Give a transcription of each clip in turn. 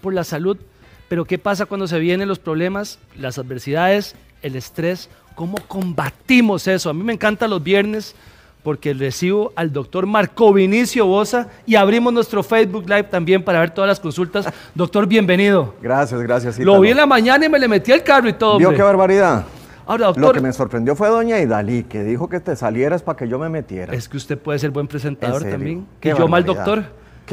por la salud, pero ¿qué pasa cuando se vienen los problemas, las adversidades, el estrés? ¿Cómo combatimos eso? A mí me encanta los viernes porque recibo al doctor Marco Vinicio Bosa y abrimos nuestro Facebook Live también para ver todas las consultas. Doctor, bienvenido. Gracias, gracias. Lo vi en la mañana y me le metí al carro y todo. ¿Vio qué barbaridad? Ahora, doctor, Lo que me sorprendió fue doña Idalí, que dijo que te salieras para que yo me metiera. Es que usted puede ser buen presentador también. Que yo mal doctor.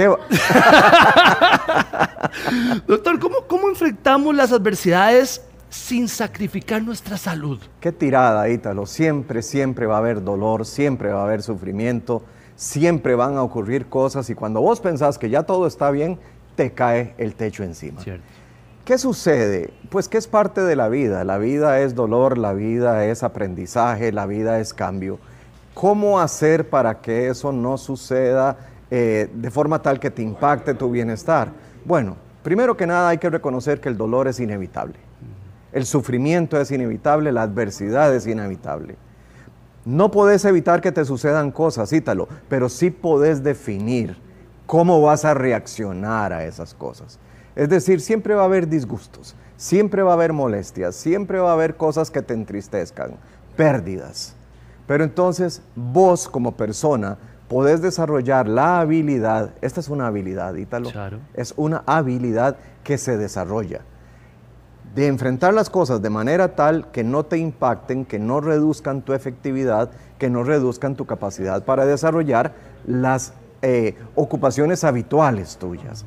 Doctor, ¿cómo, ¿cómo enfrentamos las adversidades sin sacrificar nuestra salud? Qué tirada, Ítalo. Siempre, siempre va a haber dolor, siempre va a haber sufrimiento, siempre van a ocurrir cosas y cuando vos pensás que ya todo está bien, te cae el techo encima. Cierto. ¿Qué sucede? Pues que es parte de la vida. La vida es dolor, la vida es aprendizaje, la vida es cambio. ¿Cómo hacer para que eso no suceda? Eh, de forma tal que te impacte tu bienestar? Bueno, primero que nada hay que reconocer que el dolor es inevitable. El sufrimiento es inevitable, la adversidad es inevitable. No podés evitar que te sucedan cosas, cítalo, pero sí podés definir cómo vas a reaccionar a esas cosas. Es decir, siempre va a haber disgustos, siempre va a haber molestias, siempre va a haber cosas que te entristezcan, pérdidas. Pero entonces vos como persona podés desarrollar la habilidad, esta es una habilidad, Ítalo, es una habilidad que se desarrolla, de enfrentar las cosas de manera tal que no te impacten, que no reduzcan tu efectividad, que no reduzcan tu capacidad para desarrollar las eh, ocupaciones habituales tuyas.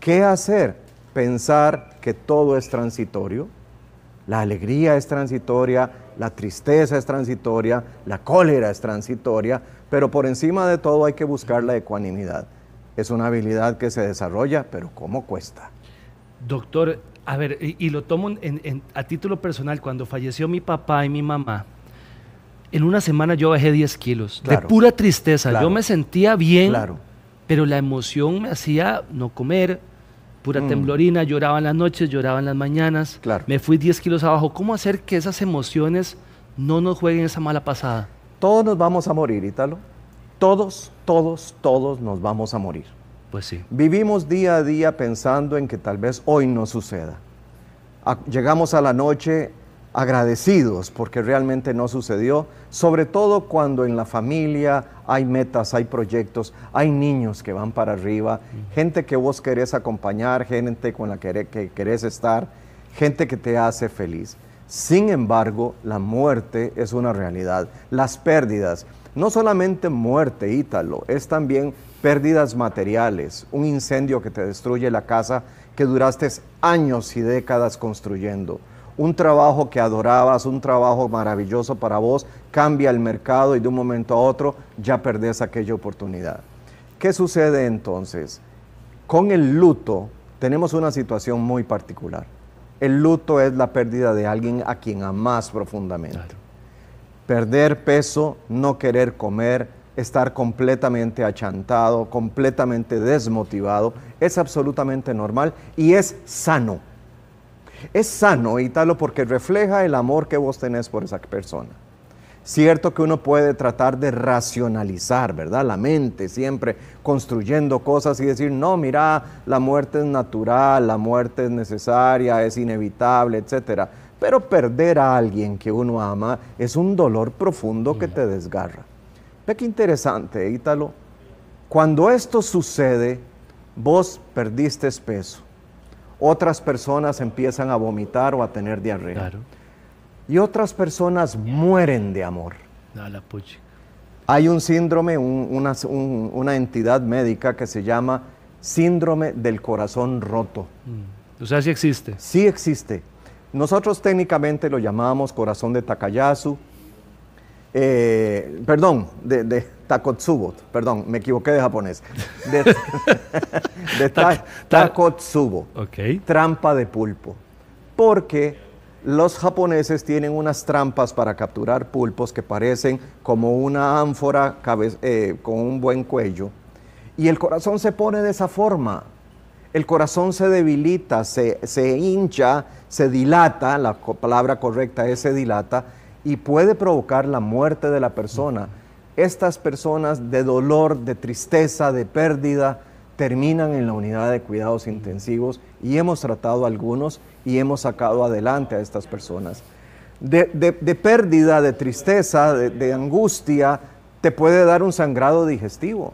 ¿Qué hacer? Pensar que todo es transitorio, la alegría es transitoria, la tristeza es transitoria, la cólera es transitoria, pero por encima de todo hay que buscar la ecuanimidad. Es una habilidad que se desarrolla, pero ¿cómo cuesta? Doctor, a ver, y, lo tomo a título personal, cuando falleció mi papá y mi mamá, en una semana yo bajé 10 kilos, de pura tristeza, yo me sentía bien, pero la emoción me hacía no comer, Pura mm. temblorina, lloraban las noches, lloraban las mañanas. Claro. Me fui 10 kilos abajo. ¿Cómo hacer que esas emociones no nos jueguen esa mala pasada? Todos nos vamos a morir, Ítalo. Todos, todos, todos nos vamos a morir. Pues sí. Vivimos día a día pensando en que tal vez hoy no suceda. llegamos a la noche agradecidos porque realmente no sucedió, sobre todo cuando en la familia hay metas, hay proyectos, hay niños que van para arriba, gente que vos querés acompañar, gente con la que, querés estar, gente que te hace feliz. Sin embargo, la muerte es una realidad, las pérdidas, no solamente muerte, Ítalo, es también pérdidas materiales, un incendio que te destruye la casa que duraste años y décadas construyendo un trabajo que adorabas, un trabajo maravilloso para vos, cambia el mercado y de un momento a otro ya perdés aquella oportunidad. ¿Qué sucede entonces? Con el luto tenemos una situación muy particular. El luto es la pérdida de alguien a quien amas profundamente. Perder peso, no querer comer, estar completamente achantado, completamente desmotivado, es absolutamente normal y es sano es sano, Ítalo, porque refleja el amor que vos tenés por esa persona. Cierto que uno puede tratar de racionalizar, ¿verdad? La mente siempre construyendo cosas y decir, no, mira, la muerte es natural, la muerte es necesaria, es inevitable, etc. Pero perder a alguien que uno ama es un dolor profundo que te desgarra. Ve qué interesante, Ítalo. Cuando esto sucede, vos perdiste peso otras personas empiezan a vomitar o a tener diarrea. Claro. Y otras personas mueren de amor. Hay un síndrome, una, entidad médica que se llama síndrome del corazón roto. Mm. O sea, sí existe. Sí existe. Nosotros técnicamente lo llamamos corazón de Takayasu, eh, perdón, de, Takotsubo, perdón, me equivoqué de japonés. De, Takotsubo, trampa de pulpo. Porque los japoneses tienen unas trampas para capturar pulpos que parecen como una ánfora eh, con un buen cuello. Y el corazón se pone de esa forma. El corazón se debilita, se, se hincha, se dilata, la palabra correcta es se dilata, y puede provocar la muerte de la persona. Estas personas de dolor, de tristeza, de pérdida, terminan en la unidad de cuidados intensivos y hemos tratado a algunos y hemos sacado adelante a estas personas. De, pérdida, de tristeza, de, angustia, te puede dar un sangrado digestivo,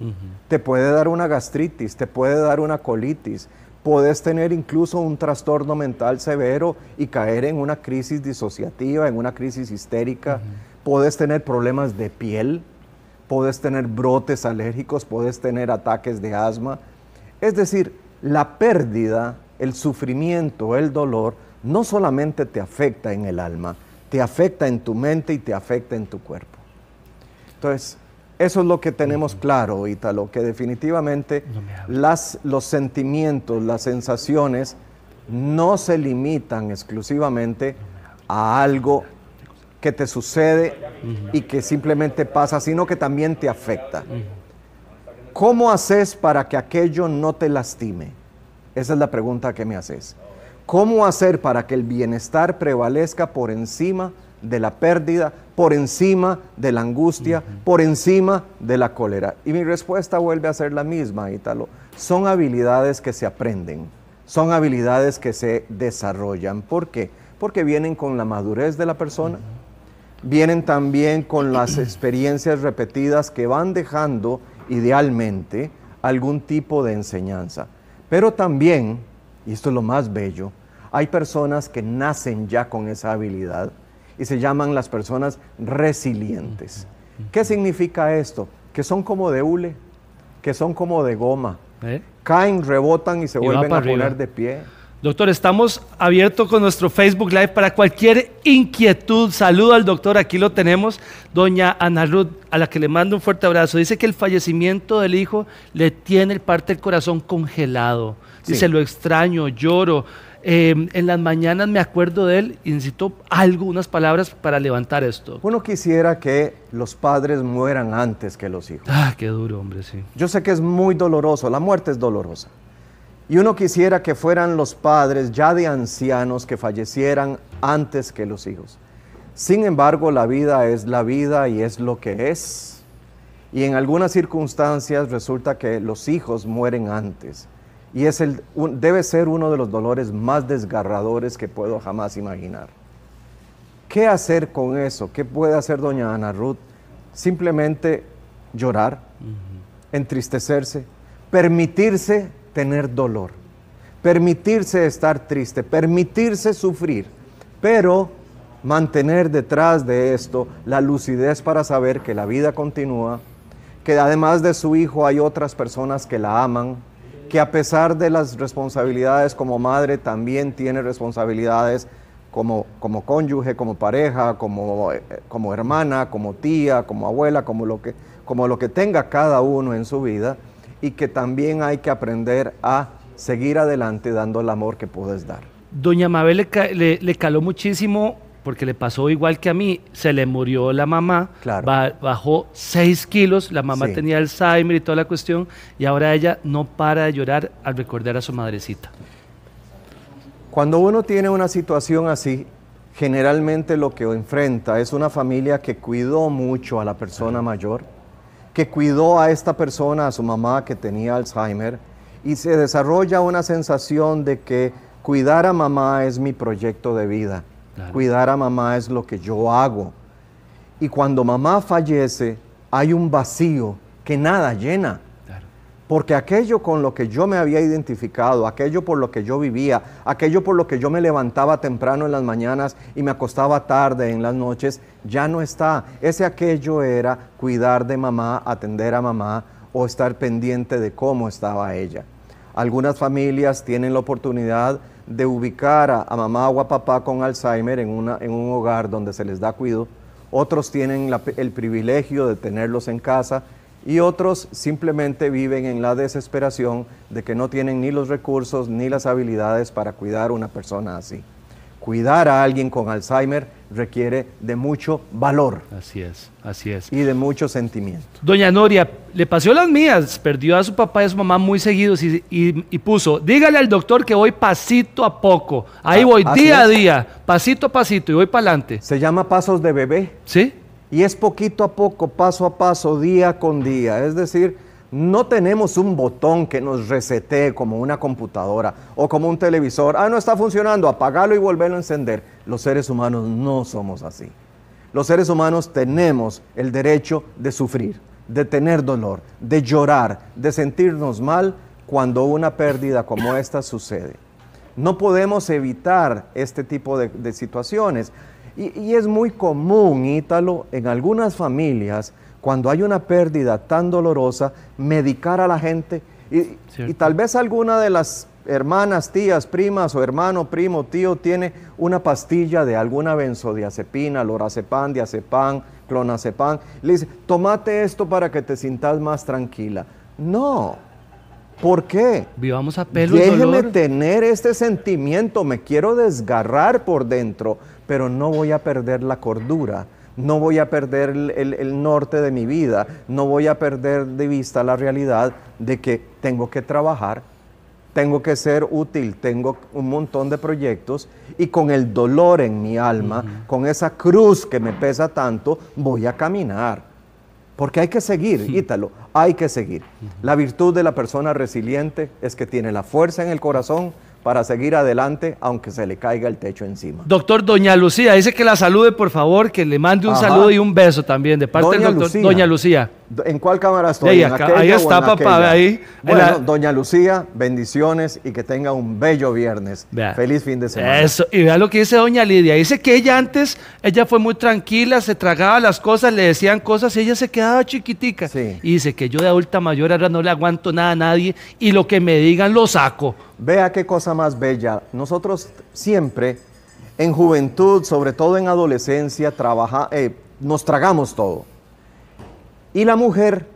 te puede dar una gastritis, te puede dar una colitis, Puedes tener incluso un trastorno mental severo y caer en una crisis disociativa, en una crisis histérica, Puedes tener problemas de piel, puedes tener brotes alérgicos, puedes tener ataques de asma. Es decir, la pérdida, el sufrimiento, el dolor, no solamente te afecta en el alma, te afecta en tu mente y te afecta en tu cuerpo. Entonces, eso es lo que tenemos claro, Ítalo, que definitivamente los sentimientos, las sensaciones no se limitan exclusivamente a algo que te sucede y que simplemente pasa, sino que también te afecta. ¿Cómo haces para que aquello no te lastime? Esa es la pregunta que me haces. ¿Cómo hacer para que el bienestar prevalezca por encima de de la pérdida, por encima de la angustia, por encima de la cólera. Y mi respuesta vuelve a ser la misma, Ítalo. Son habilidades que se aprenden, son habilidades que se desarrollan. ¿Por qué? Porque vienen con la madurez de la persona, vienen también con las experiencias repetidas que van dejando, idealmente, algún tipo de enseñanza. Pero también, y esto es lo más bello, hay personas que nacen ya con esa habilidad, y se llaman las personas resilientes. ¿Qué significa esto? Que son como de hule, que son como de goma. ¿Eh? Caen, rebotan y se vuelven a poner de pie. Doctor, estamos abiertos con nuestro Facebook Live para cualquier inquietud. Saludo al doctor, aquí lo tenemos, doña Ana Ruth, a la que le mando un fuerte abrazo. Dice que el fallecimiento del hijo le tiene parte del corazón congelado. Dice, lo extraño, lloro, Em, en las mañanas me acuerdo de él y algunas algunas palabras para levantar esto. Uno quisiera que los padres mueran antes que los hijos. Ah, qué duro, hombre, sí. Yo sé que es muy doloroso, la muerte es dolorosa. Y uno quisiera que fueran los padres ya de ancianos que fallecieran antes que los hijos. Sin embargo, la vida es la vida y es lo que es. Y en algunas circunstancias resulta que los hijos mueren antes y es el, debe ser uno de los dolores más desgarradores que puedo jamás imaginar. ¿Qué hacer con eso? ¿Qué puede hacer doña Ana Ruth? Simplemente llorar, entristecerse, permitirse tener dolor, permitirse estar triste, permitirse sufrir, pero mantener detrás de esto la lucidez para saber que la vida continúa, que además de su hijo hay otras personas que la aman, que a pesar de las responsabilidades como madre, también tiene responsabilidades como, como cónyuge, como pareja, como, eh, como hermana, como tía, como abuela, como lo, que, como lo que tenga cada uno en su vida, y que también hay que aprender a seguir adelante dando el amor que puedes dar. Doña Mabel le caló muchísimo porque le pasó igual que a mí, se le murió la mamá, bajó 6 kilos, la mamá tenía Alzheimer y toda la cuestión, y ahora ella no para de llorar al recordar a su madrecita. Cuando uno tiene una situación así, generalmente lo que enfrenta es una familia que cuidó mucho a la persona mayor, que cuidó a esta persona, a su mamá que tenía Alzheimer, y se desarrolla una sensación de que cuidar a mamá es mi proyecto de vida Cuidar a mamá es lo que yo hago. Y cuando mamá fallece, hay un vacío que nada llena. Porque aquello con lo que yo me había identificado, aquello por lo que yo vivía, aquello por lo que yo me levantaba temprano en las mañanas y me acostaba tarde en las noches, ya no está. Ese aquello era cuidar de mamá, atender a mamá o estar pendiente de cómo estaba ella. Algunas familias tienen la oportunidad de ubicar a, mamá o a papá con Alzheimer en, un hogar donde se les da cuidado, otros tienen el privilegio de tenerlos en casa y otros simplemente viven en la desesperación de que no tienen ni los recursos ni las habilidades para cuidar a una persona así cuidar a alguien con Alzheimer requiere de mucho valor. Así es, así es. Y de mucho sentimiento. Doña Noria, le pasó las mías, perdió a su papá y a su mamá muy seguidos y, puso, dígale al doctor que voy pasito a poco, ahí ah, voy día a día, pasito a pasito y voy para adelante. Se llama pasos de bebé. Sí. Y es poquito a poco, paso a paso, día con día. Es decir, no tenemos un botón que nos resetee como una computadora o como un televisor. Ah, no está funcionando, apagalo y volverlo a encender. Los seres humanos no somos así. Los seres humanos tenemos el derecho de sufrir, de tener dolor, de llorar, de sentirnos mal cuando una pérdida como esta sucede. No podemos evitar este tipo de, situaciones. Y, y, es muy común, Ítalo, en algunas familias cuando hay una pérdida tan dolorosa, medicar a la gente. Y, tal vez alguna de las hermanas, tías, primas o hermano, primo, tío tiene una pastilla de alguna benzodiazepina, lorazepam, diazepam, clonazepam. Le dice, tomate esto para que te sintas más tranquila. No. ¿Por qué? Vivamos a pelo Déjeme tener este sentimiento, me quiero desgarrar por dentro, pero no voy a perder la cordura no voy a perder el, norte de mi vida, no voy a perder de vista la realidad de que tengo que trabajar, tengo que ser útil, tengo un montón de proyectos y con el dolor en mi alma, con esa cruz que me pesa tanto, voy a caminar. Porque hay que seguir, Ítalo, hay que seguir. La virtud de la persona resiliente es que tiene la fuerza en el corazón para seguir adelante aunque se le caiga el techo encima. Doctor Doña Lucía, dice que la salude por favor, que le mande un saludo y un beso también de parte del doctor Doña Lucía. ¿En cuál cámara estoy? ahí está, papá, ahí. Bueno, doña Lucía, bendiciones y que tenga un bello viernes. Feliz fin de semana. Eso, y vea lo que dice doña Lidia. Dice que ella antes, ella fue muy tranquila, se tragaba las cosas, le decían cosas y ella se quedaba chiquitica. Y dice que yo de adulta mayor ahora no le aguanto nada a nadie y lo que me digan lo saco. Vea qué cosa más bella. Nosotros siempre, en juventud, sobre todo en adolescencia, trabaja, eh, nos tragamos todo y la mujer,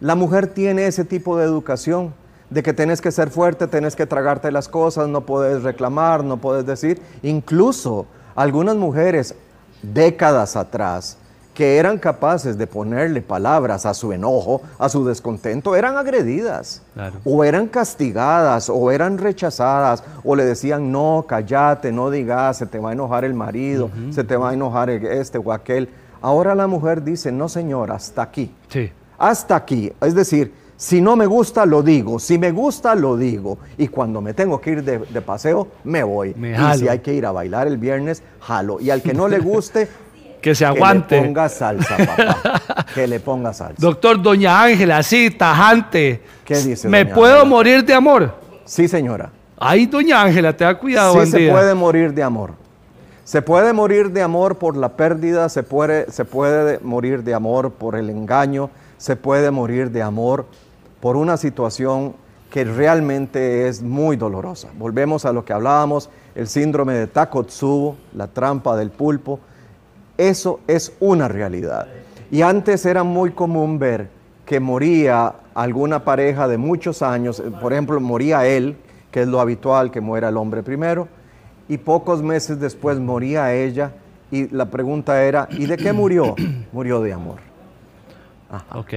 la mujer tiene ese tipo de educación, de que tienes que ser fuerte, tienes que tragarte las cosas, no puedes reclamar, no puedes decir. Incluso algunas mujeres décadas atrás que eran capaces de ponerle palabras a su enojo, a su descontento, eran agredidas, o eran castigadas, o eran rechazadas, o le decían, no, callate, no digas, se te va a enojar el marido, se te va a enojar e-, este o aquel. Ahora la mujer dice, no señor, hasta aquí. Sí. Hasta aquí. Es decir, si no me gusta, lo digo. Si me gusta, lo digo. Y cuando me tengo que ir de, paseo, me voy. Me y si hay que ir a bailar el viernes, jalo. Y al que no le guste, que se aguante. Que le ponga salsa, papá. que le ponga salsa. Doctor, doña Ángela, sí tajante. ¿Qué dice? ¿Me puedo morir de amor? Sí, señora. ahí doña Ángela, te da cuidado. Sí, se puede morir de amor. Se puede morir de amor por la pérdida, se puede, morir de amor por el engaño, se puede morir de amor por una situación que realmente es muy dolorosa. Volvemos a lo que hablábamos, el síndrome de Takotsubo, la trampa del pulpo. Eso es una realidad. Y antes era muy común ver que moría alguna pareja de muchos años, por ejemplo, moría él, que es lo habitual, que muera el hombre primero, y pocos meses después moría ella y la pregunta era, ¿y de qué murió? murió de amor. Ok.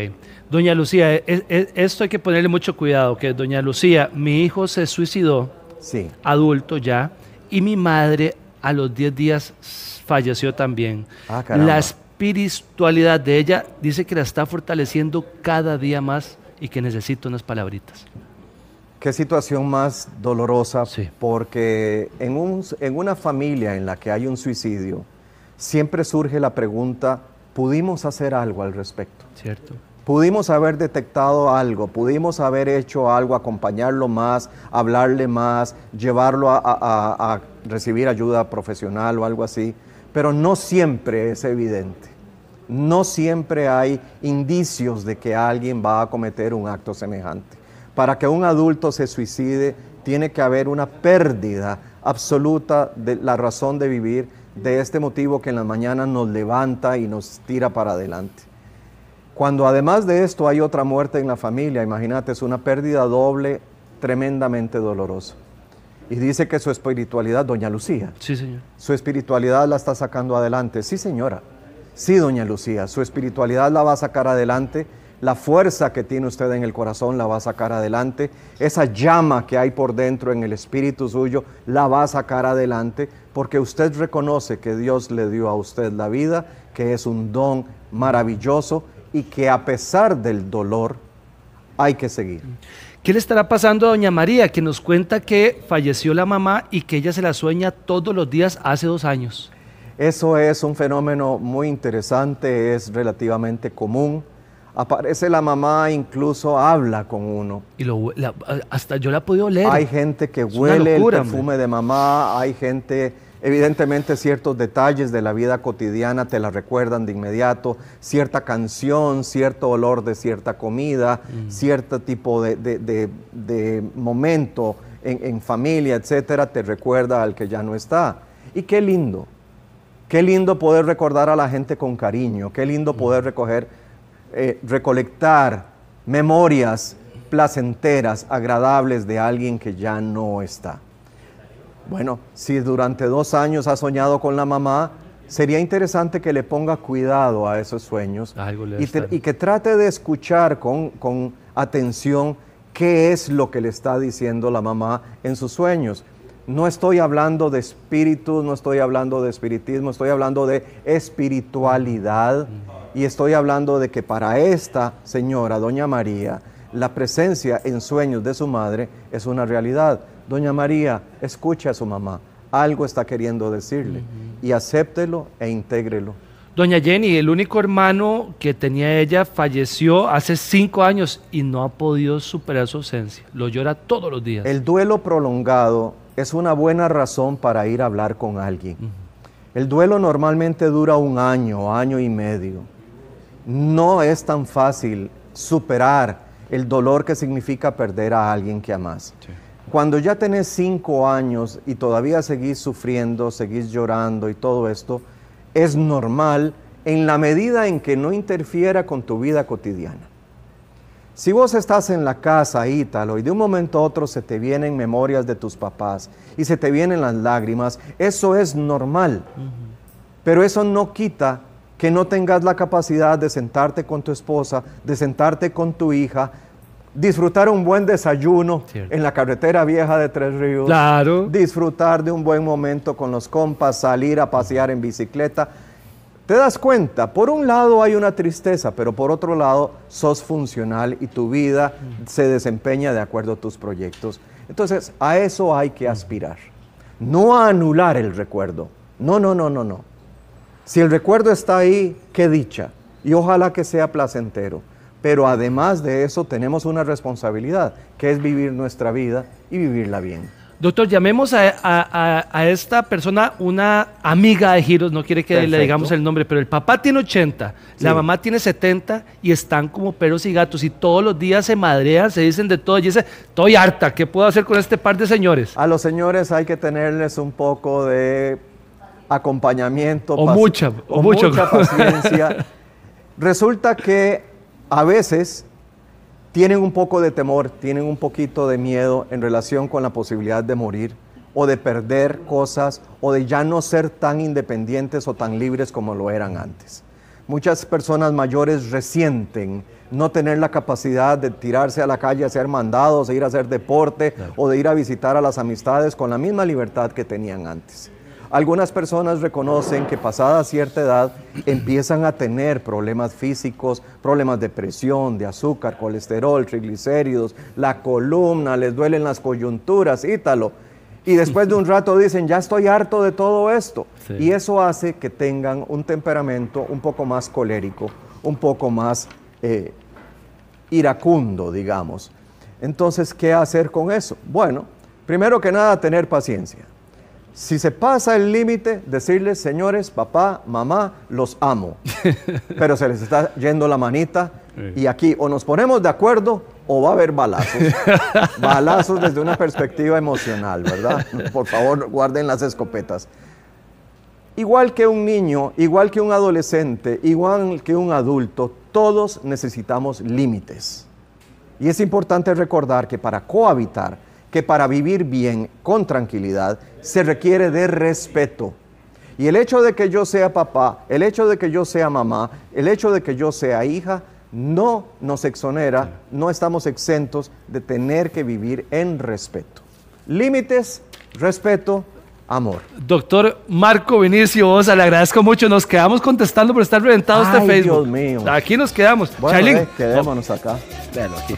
Doña Lucía, e, e, esto hay que ponerle mucho cuidado, que Doña Lucía, mi hijo se suicidó, sí. adulto ya, y mi madre a los 10 días falleció también. Ah, la espiritualidad de ella dice que la está fortaleciendo cada día más y que necesita unas palabritas. Qué situación más dolorosa, porque en, en una familia en la que hay un suicidio, siempre surge la pregunta, ¿pudimos hacer algo al respecto? Cierto. Pudimos haber detectado algo, pudimos haber hecho algo, acompañarlo más, hablarle más, llevarlo a recibir ayuda profesional o algo así, pero no siempre es evidente. No siempre hay indicios de que alguien va a cometer un acto semejante. Para que un adulto se suicide, tiene que haber una pérdida absoluta de la razón de vivir, de este motivo que en la mañana nos levanta y nos tira para adelante. Cuando además de esto hay otra muerte en la familia, imagínate, es una pérdida doble tremendamente dolorosa. Y dice que su espiritualidad, doña Lucía. Su espiritualidad la está sacando adelante. Sí, señora. Sí, doña Lucía, su espiritualidad la va a sacar adelante la fuerza que tiene usted en el corazón la va a sacar adelante, esa llama que hay por dentro en el espíritu suyo la va a sacar adelante, porque usted reconoce que Dios le dio a usted la vida, que es un don maravilloso y que a pesar del dolor hay que seguir. ¿Qué le estará pasando a doña María que nos cuenta que falleció la mamá y que ella se la sueña todos los días hace dos años? Eso es un fenómeno muy interesante, es relativamente común aparece la mamá, incluso habla con uno. Y lo, hasta yo la he podido leer. Hay gente que huele el perfume de mamá, hay gente, evidentemente ciertos detalles de la vida cotidiana te la recuerdan de inmediato, cierta canción, cierto olor de cierta comida, mm. cierto tipo de, momento en, en familia, etcétera, te recuerda al que ya no está. Y qué lindo, qué lindo poder recordar a la gente con cariño, qué lindo mm. poder recoger eh, recolectar memorias placenteras, agradables de alguien que ya no está. Bueno, si durante dos años ha soñado con la mamá, sería interesante que le ponga cuidado a esos sueños y, que trate de escuchar con, atención qué es lo que le está diciendo la mamá en sus sueños. No estoy hablando de espíritus, no estoy hablando de espiritismo, estoy hablando de espiritualidad. Y estoy hablando de que para esta señora, doña María, la presencia en sueños de su madre es una realidad. Doña María, escucha a su mamá, algo está queriendo decirle y acéptelo e intégrelo. Doña Jenny, el único hermano que tenía ella falleció hace cinco años y no ha podido superar su ausencia. Lo llora todos los días. El duelo prolongado es una buena razón para ir a hablar con alguien. El duelo normalmente dura un año, año y medio no es tan fácil superar el dolor que significa perder a alguien que amas. Cuando ya tenés cinco años y todavía seguís sufriendo, seguís llorando y todo esto, es normal en la medida en que no interfiera con tu vida cotidiana. Si vos estás en la casa, Ítalo, y de un momento a otro se te vienen memorias de tus papás y se te vienen las lágrimas, eso es normal. Pero eso no quita que no tengas la capacidad de sentarte con tu esposa, de sentarte con tu hija, disfrutar un buen desayuno en la carretera vieja de Tres Ríos. Disfrutar de un buen momento con los compas, salir a pasear en bicicleta. Te das cuenta, por un lado hay una tristeza, pero por otro lado sos funcional y tu vida mm. se desempeña de acuerdo a tus proyectos. Entonces, a eso hay que mm. aspirar. No a anular el recuerdo. No, no, no, no, no si el recuerdo está ahí, qué dicha. Y ojalá que sea placentero. Pero además de eso tenemos una responsabilidad, que es vivir nuestra vida y vivirla bien. Doctor, llamemos a, esta persona una amiga de Giros, no quiere que le digamos el nombre, pero el papá tiene 80, la mamá tiene 70 y están como perros y gatos y todos los días se madrean, se dicen de todo y dice, estoy harta, ¿qué puedo hacer con este par de señores? A los señores hay que tenerles un poco de acompañamiento. O, mucha, o, paciencia. Resulta que a veces tienen un poco de temor, tienen un poquito de miedo en relación con la posibilidad de morir o de perder cosas o de ya no ser tan independientes o tan libres como lo eran antes. Muchas personas mayores resienten no tener la capacidad de tirarse a la calle a ser mandados, de ir a hacer deporte o de ir a visitar a las amistades con la misma libertad que tenían antes. Algunas personas reconocen que pasada cierta edad empiezan a tener problemas físicos, problemas de presión, de azúcar, colesterol, triglicéridos, la columna, les duelen las coyunturas, ítalo. Y después de un rato dicen, ya estoy harto de todo esto. Y eso hace que tengan un temperamento un poco más colérico, un poco más eh, iracundo, digamos. Entonces, ¿qué hacer con eso? Bueno, primero que nada, tener paciencia. Si se pasa el límite, decirles, señores, papá, mamá, los amo. Pero se les está yendo la manita y aquí o nos ponemos de acuerdo o va a haber balazos. balazos desde una perspectiva emocional, ¿verdad? Por favor, guarden las escopetas. Igual que un niño, igual que un adolescente, igual que un adulto, todos necesitamos límites. Y es importante recordar que para cohabitar que para vivir bien, con tranquilidad, se requiere de respeto. Y el hecho de que yo sea papá, el hecho de que yo sea mamá, el hecho de que yo sea hija, no nos exonera, no estamos exentos de tener que vivir en respeto. Límites, respeto, amor. Doctor Marco Vinicio Osa, le agradezco mucho. Nos quedamos contestando por estar reventado de este Facebook. Dios mío. Aquí nos quedamos. Bueno, eh, quedémonos acá. aquí.